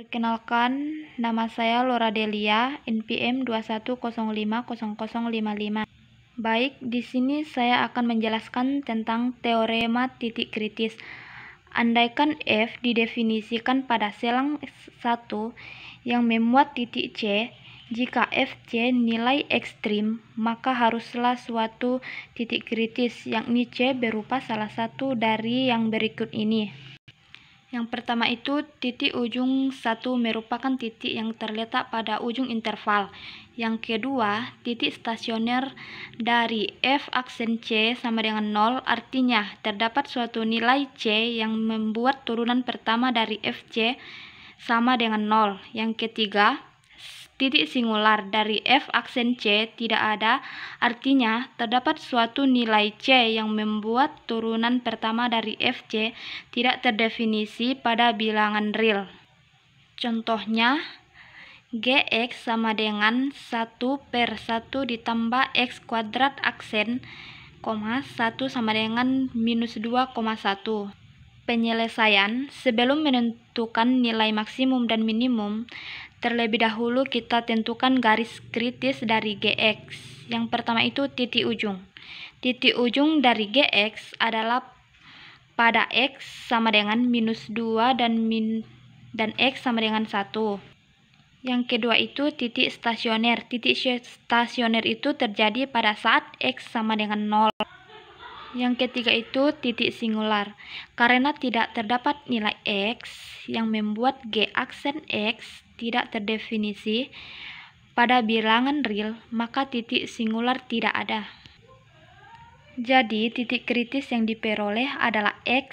Perkenalkan, nama saya Laura Delia, NPM 21050055. Baik, di sini saya akan menjelaskan tentang teorema titik kritis. Andaikan F didefinisikan pada selang 1 yang memuat titik C, jika FC nilai ekstrim, maka haruslah suatu titik kritis, yakni C berupa salah satu dari yang berikut ini. Yang pertama itu titik ujung satu merupakan titik yang terletak pada ujung interval. Yang kedua, titik stasioner dari f aksen C sama dengan 0 artinya terdapat suatu nilai C yang membuat turunan pertama dari fc sama dengan 0. Yang ketiga, titik singular dari f aksen C tidak ada, artinya terdapat suatu nilai C yang membuat turunan pertama dari f c tidak terdefinisi pada bilangan real. Contohnya, gx sama dengan 1 per 1 ditambah x kuadrat aksen, 1 sama dengan minus 2,1. Penyelesaian, sebelum menentukan nilai maksimum dan minimum, Terlebih dahulu kita tentukan garis kritis dari GX. Yang pertama itu titik ujung. Titik ujung dari GX adalah pada X sama dengan minus 2 dan, min, dan X sama dengan 1. Yang kedua itu titik stasioner. Titik stasioner itu terjadi pada saat X sama dengan 0. Yang ketiga itu titik singular. Karena tidak terdapat nilai X yang membuat G aksen X tidak terdefinisi pada bilangan real, maka titik singular tidak ada. Jadi, titik kritis yang diperoleh adalah X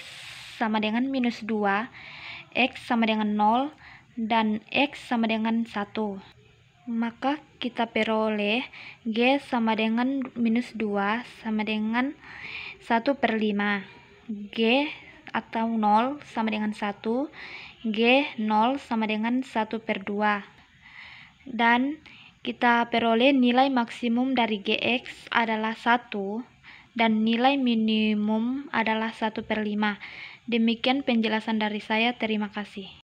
sama dengan minus 2, X sama dengan 0, dan X sama dengan 1. Maka kita peroleh G sama dengan minus 2 sama dengan 1 per 5. G atau 0 sama dengan 1, G 0 sama dengan 1 per 2. Dan kita peroleh nilai maksimum dari Gx adalah 1 dan nilai minimum adalah 1 per 5. Demikian penjelasan dari saya, terima kasih.